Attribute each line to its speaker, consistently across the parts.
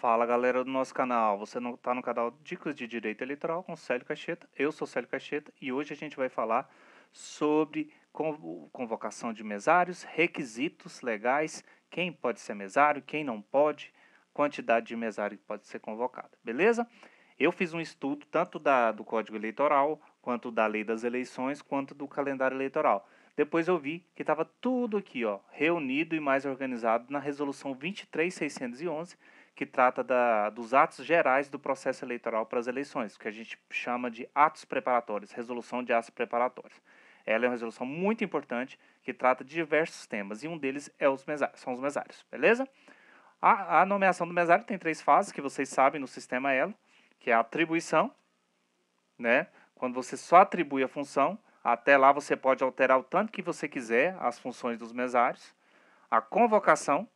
Speaker 1: Fala galera do nosso canal, você não está no canal Dicas de Direito Eleitoral com Célio Cacheta, eu sou Célio Cacheta e hoje a gente vai falar sobre convocação de mesários, requisitos legais, quem pode ser mesário, quem não pode, quantidade de mesário que pode ser convocado, beleza? Eu fiz um estudo tanto da, do Código Eleitoral, quanto da Lei das Eleições, quanto do calendário eleitoral. Depois eu vi que estava tudo aqui, ó, reunido e mais organizado na Resolução 23611, que trata da, dos atos gerais do processo eleitoral para as eleições, que a gente chama de atos preparatórios, resolução de atos preparatórios. Ela é uma resolução muito importante que trata de diversos temas e um deles é os mesários, são os mesários, beleza? A, a, nomeação do mesário tem três fases que vocês sabem no sistema Elo, que é a atribuição, né? Quando você só atribui a função, até lá você pode alterar o tanto que você quiser as funções dos mesários. A convocação,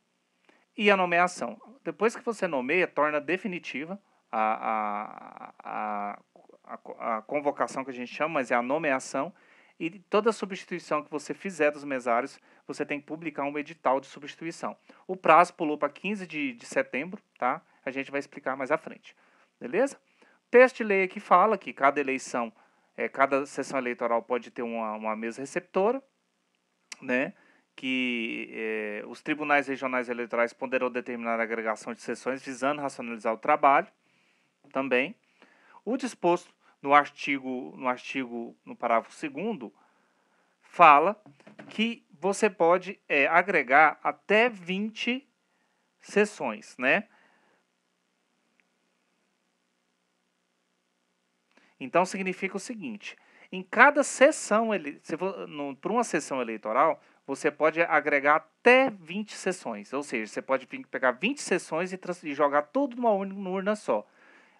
Speaker 1: e a nomeação. Depois que você nomeia, torna definitiva a, a, a, a, convocação que a gente chama, mas é a nomeação. E toda substituição que você fizer dos mesários, você tem que publicar um edital de substituição. O prazo pulou para 15 de, de setembro, tá? A gente vai explicar mais à frente. Beleza? Texto de lei aqui fala que cada eleição, é, cada sessão eleitoral pode ter uma, uma mesa receptora, né? que eh, os tribunais regionais eleitorais poderão determinar a agregação de sessões visando racionalizar o trabalho também. O disposto no artigo, no artigo, no parágrafo 2 fala que você pode eh, agregar até 20 sessões, né? Então significa o seguinte: em cada sessão, ele, se for, no, por uma sessão eleitoral, você pode agregar até 20 sessões. Ou seja, você pode pegar 20 sessões e, e jogar tudo numa urna só.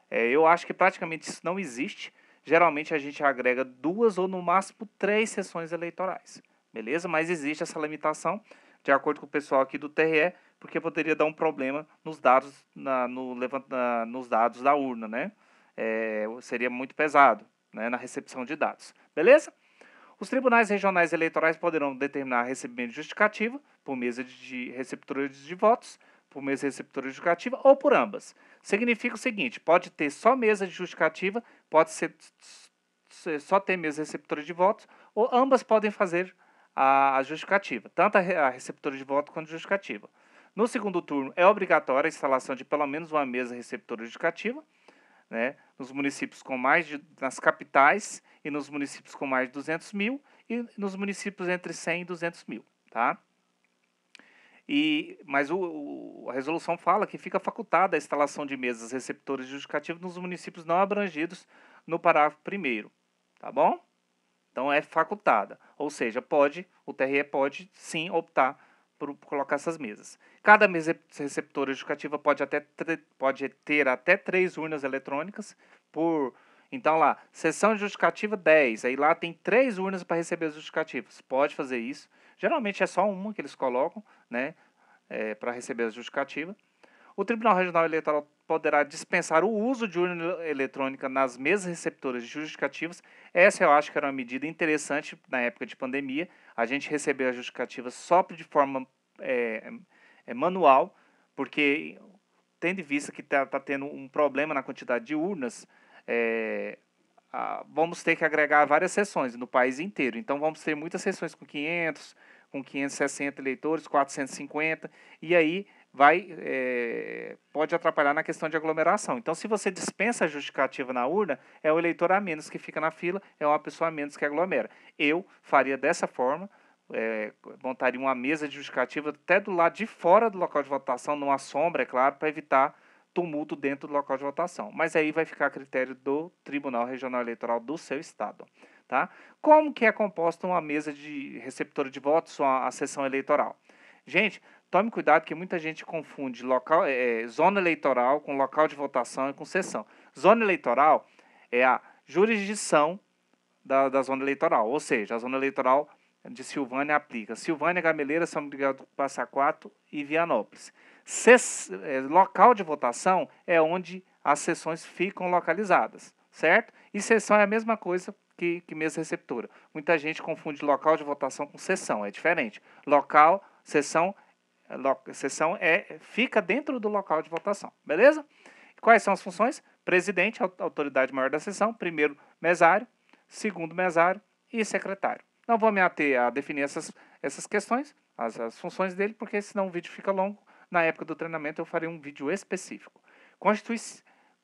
Speaker 1: É, eu acho que praticamente isso não existe. Geralmente a gente agrega duas ou no máximo três sessões eleitorais. Beleza? Mas existe essa limitação, de acordo com o pessoal aqui do TRE, porque poderia dar um problema nos dados, na, no, na, nos dados da urna, né? É, seria muito pesado né, na recepção de dados. Beleza? Os tribunais regionais eleitorais poderão determinar recebimento justificativo por mesa de receptores de votos, por mesa receptora justificativa ou por ambas. Significa o seguinte: pode ter só mesa de justificativa, pode ser, só ter mesa receptora de votos, ou ambas podem fazer a, justificativa, tanto a, a receptora de voto quanto a justificativa. No segundo turno, é obrigatória a instalação de pelo menos uma mesa receptora justificativa, né, nos municípios com mais de, nas capitais e nos municípios com mais de 200 mil, e nos municípios entre 100 e 200 mil, tá? E, mas o, o, a resolução fala que fica facultada a instalação de mesas receptoras justificativas nos municípios não abrangidos no parágrafo 1 tá bom? Então é facultada, ou seja, pode, o TRE pode sim optar por colocar essas mesas. Cada mesa receptora educativa pode, até, pode ter até três urnas eletrônicas por então lá, sessão de justificativa 10, aí lá tem três urnas para receber as justificativas. Pode fazer isso. Geralmente é só uma que eles colocam, né, é, para receber a justificativa. O Tribunal Regional Eleitoral poderá dispensar o uso de urna eletrônica nas mesas receptoras de justificativas. Essa eu acho que era uma medida interessante na época de pandemia. A gente recebeu as justificativas só de forma é, é, manual, porque tendo em vista que está tá tendo um problema na quantidade de urnas, é, a, vamos ter que agregar várias sessões no país inteiro. Então, vamos ter muitas sessões com 500, com 560 eleitores, 450, e aí vai é, pode atrapalhar na questão de aglomeração. Então, se você dispensa a justificativa na urna, é o eleitor a menos que fica na fila, é uma pessoa a menos que aglomera. Eu faria dessa forma, é, montaria uma mesa de justificativa até do lado de fora do local de votação, numa sombra, é claro, para evitar tumulto dentro do local de votação. Mas aí vai ficar a critério do Tribunal Regional Eleitoral do seu estado. Tá? Como que é composta uma mesa de receptora de votos, uma, a sessão eleitoral? Gente, tome cuidado que muita gente confunde local, é, zona eleitoral com local de votação e com sessão. Zona eleitoral é a jurisdição da, da zona eleitoral, ou seja, a zona eleitoral de Silvânia aplica. Silvânia, Gameleira, São Miguel do Passa Quatro e Vianópolis. Eh, local de votação é onde as sessões ficam localizadas, certo? E sessão é a mesma coisa que, que mesa receptora. Muita gente confunde local de votação com sessão, é diferente. Local, sessão, eh, lo, sessão é fica dentro do local de votação, beleza? Quais são as funções? Presidente, autoridade maior da sessão, primeiro mesário, segundo mesário e secretário. Não vou me ater a definir essas, essas questões, as, as funções dele, porque senão o vídeo fica longo na época do treinamento eu farei um vídeo específico. Constitui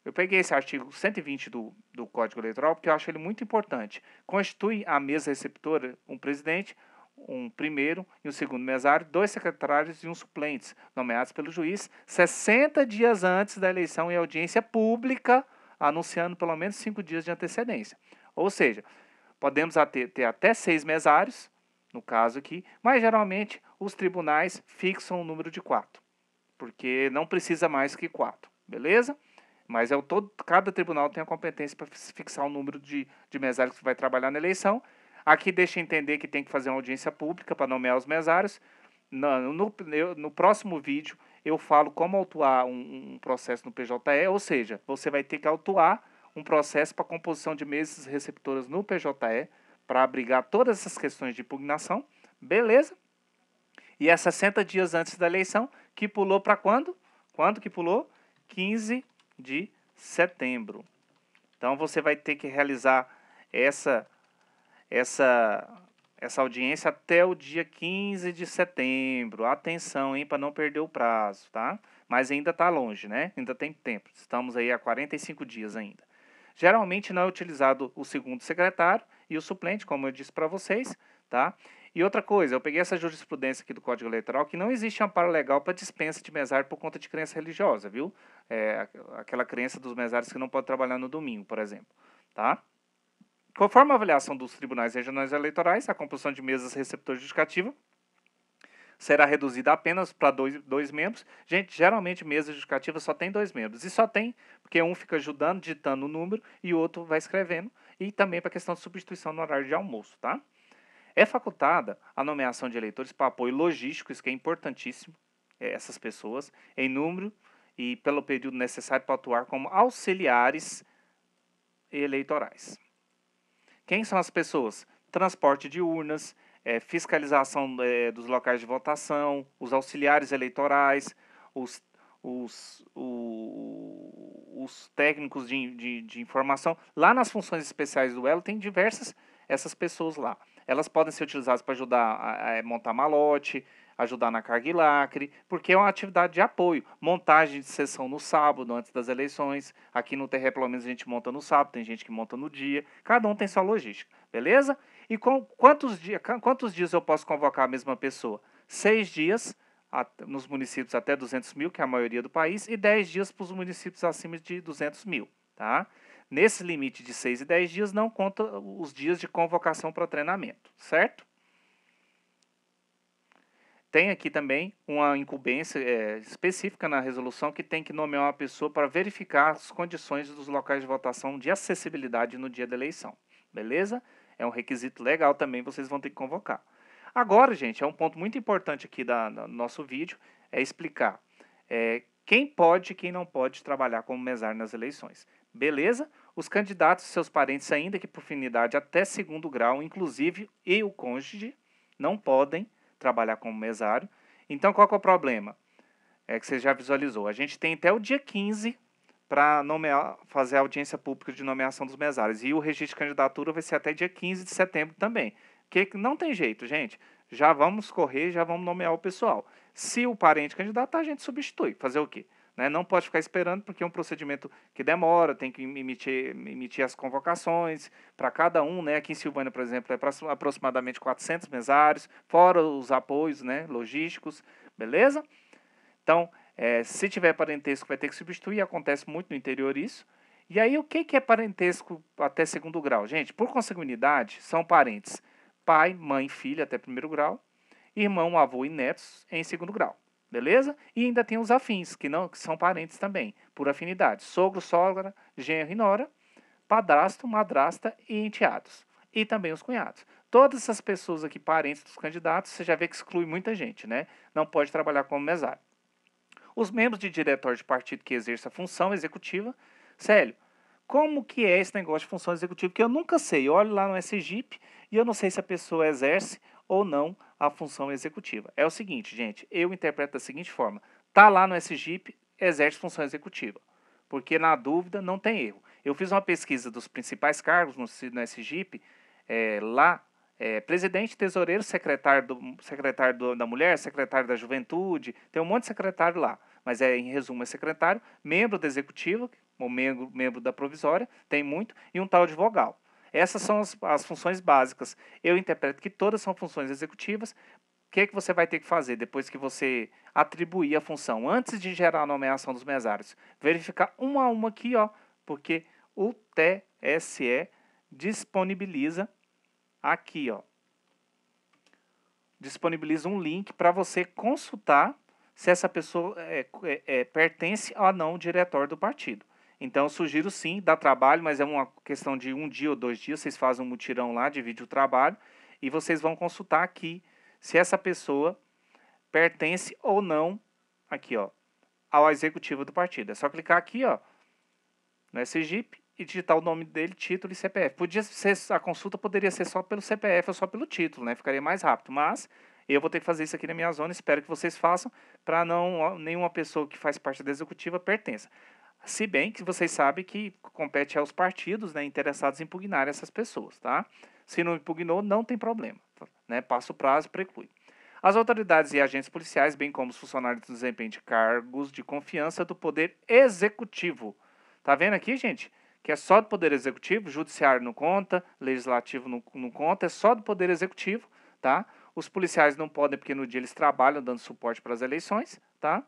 Speaker 1: eu peguei esse artigo 120 do, do Código Eleitoral porque eu acho ele muito importante. Constitui a mesa receptora um presidente, um primeiro e um segundo mesário, dois secretários e um suplente nomeados pelo juiz 60 dias antes da eleição em audiência pública, anunciando pelo menos cinco dias de antecedência. Ou seja, podemos ter, ter até seis mesários, no caso aqui, mas geralmente os tribunais fixam o número de quatro porque não precisa mais que quatro, beleza? Mas é o todo, cada tribunal tem a competência para fixar o número de, de mesários que vai trabalhar na eleição. Aqui deixa entender que tem que fazer uma audiência pública para nomear os mesários. No, no, no, próximo vídeo eu falo como autuar um, um processo no PJE, ou seja, você vai ter que autuar um processo para composição de mesas receptoras no PJE para abrigar todas essas questões de impugnação, beleza? E é 60 dias antes da eleição, que pulou para quando? Quando que pulou? 15 de setembro. Então você vai ter que realizar essa essa essa audiência até o dia 15 de setembro. Atenção, hein, para não perder o prazo, tá? Mas ainda está longe, né? Ainda tem tempo. Estamos aí a 45 dias ainda. Geralmente não é utilizado o segundo secretário e o suplente, como eu disse para vocês, tá? E outra coisa, eu peguei essa jurisprudência aqui do Código Eleitoral que não existe amparo legal para dispensa de mesário por conta de crença religiosa, viu? É, aquela crença dos mesários que não pode trabalhar no domingo, por exemplo, tá? Conforme a avaliação dos tribunais regionais eleitorais, a composição de mesas receptor judicativa será reduzida apenas para dois, dois membros. Gente, geralmente mesa judicativa só tem dois membros. E só tem porque um fica ajudando, digitando o número e o outro vai escrevendo. E também para a questão de substituição no horário de almoço, tá? É facultada a nomeação de eleitores para apoio logístico, isso que é importantíssimo, é, essas pessoas, em número e pelo período necessário para atuar como auxiliares eleitorais. Quem são as pessoas? Transporte de urnas, é, fiscalização é, dos locais de votação, os auxiliares eleitorais, os, os, o, os técnicos de, de, de, informação. Lá nas funções especiais do elo tem diversas essas pessoas lá. Elas podem ser utilizadas para ajudar a, a eh, montar malote, ajudar na carga e lacre, porque é uma atividade de apoio. Montagem de sessão no sábado, antes das eleições. Aqui no TR, pelo menos, a gente monta no sábado, tem gente que monta no dia. Cada um tem sua logística, beleza? E com quantos, dia, quantos dias eu posso convocar a mesma pessoa? Seis dias nos municípios até 200 mil, que é a maioria do país, e dez dias para os municípios acima de 200 mil, tá? Nesse limite de 6 e 10 dias não conta os dias de convocação para treinamento, certo? Tem aqui também uma incumbência é, específica na resolução que tem que nomear uma pessoa para verificar as condições dos locais de votação de acessibilidade no dia da eleição. Beleza? É um requisito legal também, vocês vão ter que convocar. Agora, gente, é um ponto muito importante aqui da, nosso vídeo, é explicar é, quem pode e quem não pode trabalhar como mesário nas eleições. Beleza? os candidatos e seus parentes, ainda que por finidade até segundo grau, inclusive e o cônjuge, não podem trabalhar como mesário. Então, qual é o problema? É que você já visualizou. A gente tem até o dia 15 para fazer a audiência pública de nomeação dos mesários. E o registro de candidatura vai ser até dia 15 de setembro também. Que não tem jeito, gente. Já vamos correr, já vamos nomear o pessoal. Se o parente candidatar, a gente substitui. Fazer o quê? Né? Não pode ficar esperando, porque é um procedimento que demora, tem que emitir, emitir as convocações para cada um. Né? Aqui em Silvânia, por exemplo, é aproximadamente 400 mesários, fora os apoios né, logísticos, beleza? Então, é, se tiver parentesco, vai ter que substituir, acontece muito no interior isso. E aí, o que, que é parentesco até segundo grau? Gente, por consanguinidade, são parentes pai, mãe, filha até primeiro grau, irmão, avô e netos em segundo grau. Beleza? E ainda tem os afins, que não que são parentes também, por afinidade. Sogro, sogra, genro e nora, padrasto, madrasta e enteados. E também os cunhados. Todas essas pessoas aqui, parentes dos candidatos, você já vê que exclui muita gente, né? Não pode trabalhar como mesário. Os membros de diretório de partido que exerçam a função executiva. Célio, como que é esse negócio de função executiva? Que eu nunca sei. Eu olho lá no SGIP e eu não sei se a pessoa exerce ou não a função executiva. É o seguinte, gente, eu interpreto da seguinte forma: tá lá no SGIP, exerce função executiva, porque na dúvida não tem erro. Eu fiz uma pesquisa dos principais cargos no, no SGIP, é, lá é, presidente, tesoureiro, secretário, do, secretário do, da mulher, secretário da juventude, tem um monte de secretário lá. Mas é, em resumo, é secretário, membro da executiva, ou membro, membro da provisória, tem muito, e um tal de vogal. Essas são as, as funções básicas. Eu interpreto que todas são funções executivas. O que é que você vai ter que fazer depois que você atribuir a função, antes de gerar a nomeação dos mesários? Verificar uma a uma aqui, ó, porque o TSE disponibiliza aqui, ó, disponibiliza um link para você consultar se essa pessoa é, é, é, pertence ou não ao diretório do partido. Então, sugiro sim, dá trabalho, mas é uma questão de um dia ou dois dias. Vocês fazem um mutirão lá, divide o trabalho e vocês vão consultar aqui se essa pessoa pertence ou não aqui, ó, ao executivo do partido. É só clicar aqui, ó, no SGIP e digitar o nome dele, título e CPF. Podia ser, a consulta poderia ser só pelo CPF ou só pelo título, né? Ficaria mais rápido, mas eu vou ter que fazer isso aqui na minha zona, espero que vocês façam para não nenhuma pessoa que faz parte da executiva pertença. Se bem que vocês sabem que compete aos partidos né, interessados em impugnar essas pessoas, tá? Se não impugnou, não tem problema. Né? Passa o prazo, preclui. As autoridades e agentes policiais, bem como os funcionários do desempenho de cargos de confiança do Poder Executivo. Tá vendo aqui, gente? Que é só do Poder Executivo, Judiciário não conta, Legislativo não, não conta, é só do Poder Executivo, tá? Os policiais não podem, porque no dia eles trabalham dando suporte para as eleições, tá?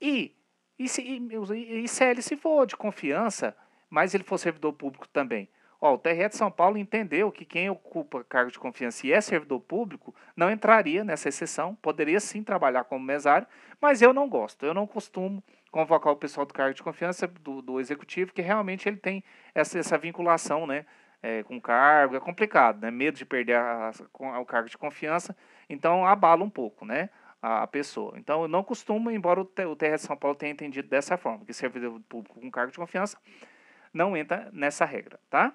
Speaker 1: E e, se, e, e, se ele se for de confiança, mas ele for servidor público também. Ó, o TRE de São Paulo entendeu que quem ocupa cargo de confiança e é servidor público não entraria nessa exceção, poderia sim trabalhar como mesário, mas eu não gosto, eu não costumo convocar o pessoal do cargo de confiança do, do executivo, que realmente ele tem essa, essa vinculação né, é, com o cargo, é complicado, né, medo de perder a, a, o cargo de confiança, então abala um pouco, né? a, pessoa. Então, eu não costumo, embora o, o de São Paulo tenha entendido dessa forma, que servidor público com cargo de confiança não entra nessa regra, tá?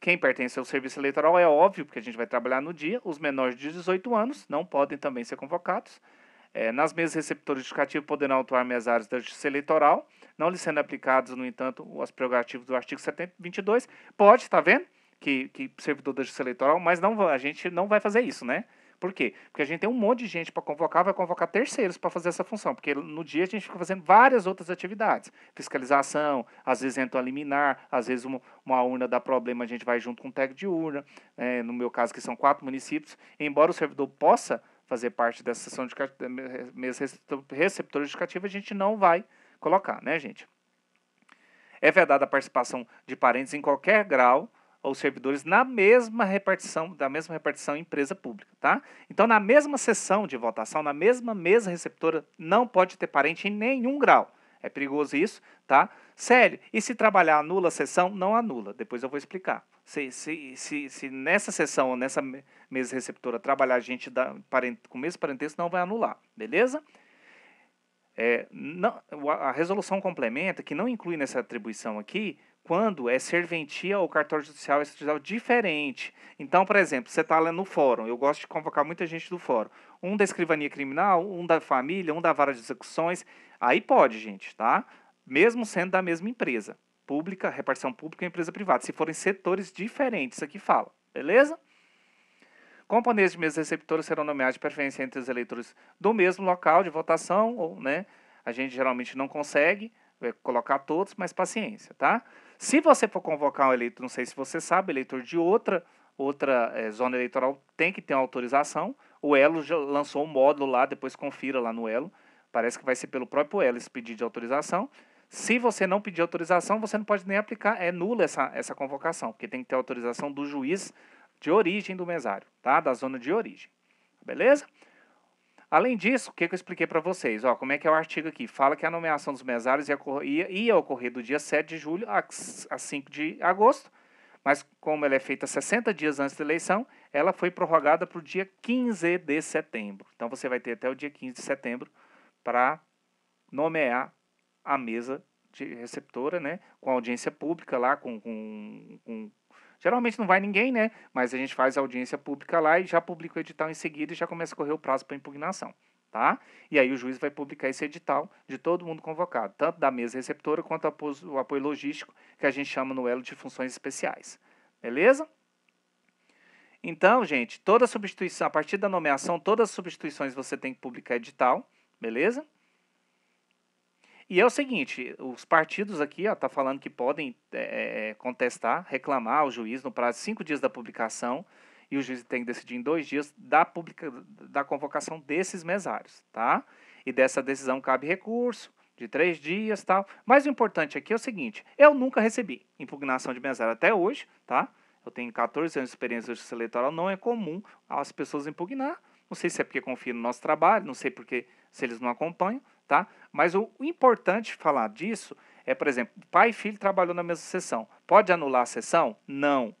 Speaker 1: Quem pertence ao serviço eleitoral é óbvio, porque a gente vai trabalhar no dia. Os menores de 18 anos não podem também ser convocados. É, nas mesas receptoras justificativas poderão atuar mesários da justiça eleitoral, não lhe sendo aplicados, no entanto, as prerrogativas do artigo 722. Pode, tá vendo? Que, que servidor da justiça eleitoral, mas não, a gente não vai fazer isso, né? Por quê? Porque a gente tem um monte de gente para convocar, vai convocar terceiros para fazer essa função, porque no dia a gente fica fazendo várias outras atividades. Fiscalização, às vezes entra a liminar, às vezes uma, uma urna dá problema, a gente vai junto com o técnico de urna, é, no meu caso que são quatro municípios, embora o servidor possa fazer parte dessa sessão de eh, eh, mesa receptora educativa, a gente não vai colocar, né, gente? É vedada a participação de parentes em qualquer grau aos servidores na mesma repartição, da mesma repartição empresa pública, tá? Então, na mesma sessão de votação, na mesma mesa receptora, não pode ter parente em nenhum grau. É perigoso isso, tá? Sério, e se trabalhar anula a sessão, não anula. Depois eu vou explicar. Se, se, se, se nessa sessão ou nessa mesa receptora trabalhar gente da, parente, com o mesmo parentesco, não vai anular, beleza? É, não, a resolução complementa que não inclui nessa atribuição aqui quando é serventia ou cartório judicial, é judicial diferente. Então, por exemplo, você está lá no fórum, eu gosto de convocar muita gente do fórum. Um da escrivania criminal, um da família, um da vara de execuções. Aí pode, gente, tá? Mesmo sendo da mesma empresa. Pública, repartição pública e empresa privada. Se forem setores diferentes, aqui fala. Beleza? Componentes de mesa receptora serão nomeados de preferência entre os eleitores do mesmo local de votação, ou, né? A gente geralmente não consegue é, colocar todos, mas paciência, tá? Se você for convocar um eleitor, não sei se você sabe, eleitor de outra outra é, zona eleitoral tem que ter uma autorização. O Elo já lançou um módulo lá, depois confira lá no Elo. Parece que vai ser pelo próprio Elo esse pedido de autorização. Se você não pedir autorização, você não pode nem aplicar, é nula essa, essa convocação, porque tem que ter autorização do juiz de origem do mesário, tá? Da zona de origem. Beleza? Além disso, o que, que eu expliquei para vocês? Ó, como é que é o artigo aqui? Fala que a nomeação dos mesários ia, ia, ia ocorrer do dia 7 de julho a, a 5 de agosto, mas como ela é feita 60 dias antes da eleição, ela foi prorrogada para o dia 15 de setembro. Então você vai ter até o dia 15 de setembro para nomear a mesa de receptora, né, com audiência pública lá, com, com, com Geralmente não vai ninguém, né? Mas a gente faz audiência pública lá e já publica o edital em seguida e já começa a correr o prazo para impugnação. Tá? E aí o juiz vai publicar esse edital de todo mundo convocado, tanto da mesa receptora quanto o apoio logístico, que a gente chama no elo de funções especiais. Beleza? Então, gente, toda substituição, a partir da nomeação, todas as substituições você tem que publicar edital, beleza? E é o seguinte, os partidos aqui tá falando que podem é, é, é, contestar, reclamar ao juiz no prazo de cinco dias da publicação, e o juiz tem que decidir em dois dias da, publica, da convocação desses mesários, tá? E dessa decisão cabe recurso de três dias, tal. Mas o importante aqui é o seguinte, eu nunca recebi impugnação de mesário até hoje, tá? Eu tenho 14 anos de experiência de eleitoral, não é comum as pessoas impugnar. Não sei se é porque confiam no nosso trabalho, não sei porque se eles não acompanham, tá? Mas o, o importante falar disso é, por exemplo, pai e filho trabalhou na mesma sessão. Pode anular a sessão? Não.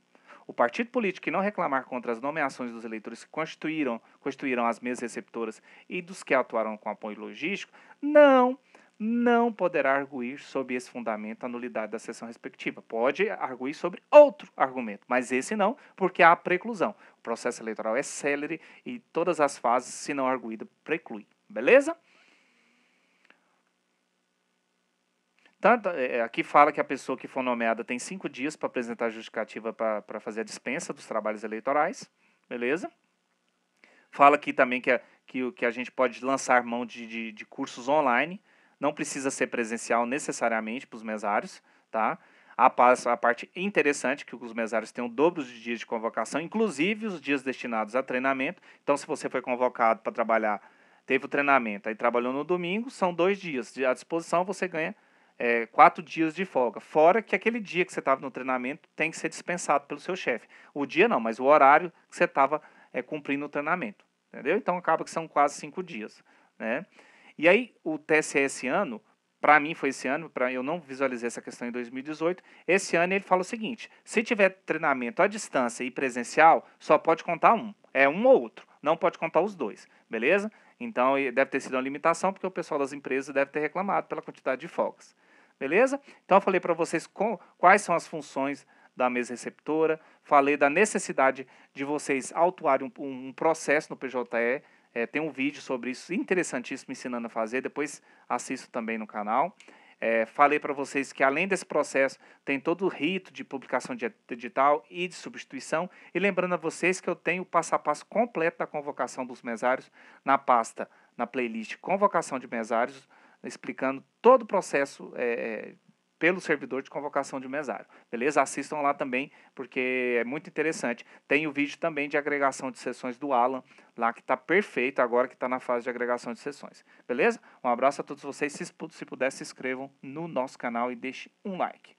Speaker 1: O partido político que não reclamar contra as nomeações dos eleitores que constituíram, constituíram as mesas receptoras e dos que atuaram com apoio logístico, não, não poderá arguir sobre esse fundamento a nulidade da sessão respectiva. Pode arguir sobre outro argumento, mas esse não, porque há preclusão. O processo eleitoral é célere e todas as fases, se não arguída, preclui. Beleza? Tá, tá é, é, aqui fala que a pessoa que for nomeada tem cinco dias para apresentar justificativa para fazer a dispensa dos trabalhos eleitorais, beleza? Fala aqui também que a, que, que a gente pode lançar mão de, de, de cursos online, não precisa ser presencial necessariamente para os mesários, tá? A, a parte interessante que os mesários têm o dobro de dias de convocação, inclusive os dias destinados a treinamento. Então, se você foi convocado para trabalhar, teve o treinamento, aí trabalhou no domingo, são dois dias à disposição, você ganha é, quatro dias de folga. Fora que aquele dia que você estava no treinamento tem que ser dispensado pelo seu chefe. O dia não, mas o horário que você estava é, cumprindo o treinamento. Entendeu? Então acaba que são quase cinco dias. Né? E aí o TSE esse ano, para mim foi esse ano, para eu não visualizei essa questão em 2018. Esse ano ele fala o seguinte: se tiver treinamento à distância e presencial, só pode contar um. É um ou outro. Não pode contar os dois. Beleza? Então deve ter sido uma limitação, porque o pessoal das empresas deve ter reclamado pela quantidade de folgas. Beleza? Então eu falei para vocês com, quais são as funções da mesa receptora, falei da necessidade de vocês autuarem um, um processo no PJE. É, tem um vídeo sobre isso interessantíssimo ensinando a fazer, depois assisto também no canal. É, falei para vocês que além desse processo tem todo o rito de publicação de, digital e de substituição. E lembrando a vocês que eu tenho o passo a passo completo da convocação dos mesários na pasta, na playlist Convocação de Mesários explicando todo o processo é, é, pelo servidor de convocação de mesário. Beleza? Assistam lá também, porque é muito interessante. Tem o vídeo também de agregação de sessões do Alan, lá que está perfeito agora que está na fase de agregação de sessões. Beleza? Um abraço a todos vocês. Se, se puder, se inscrevam no nosso canal e deixe um like.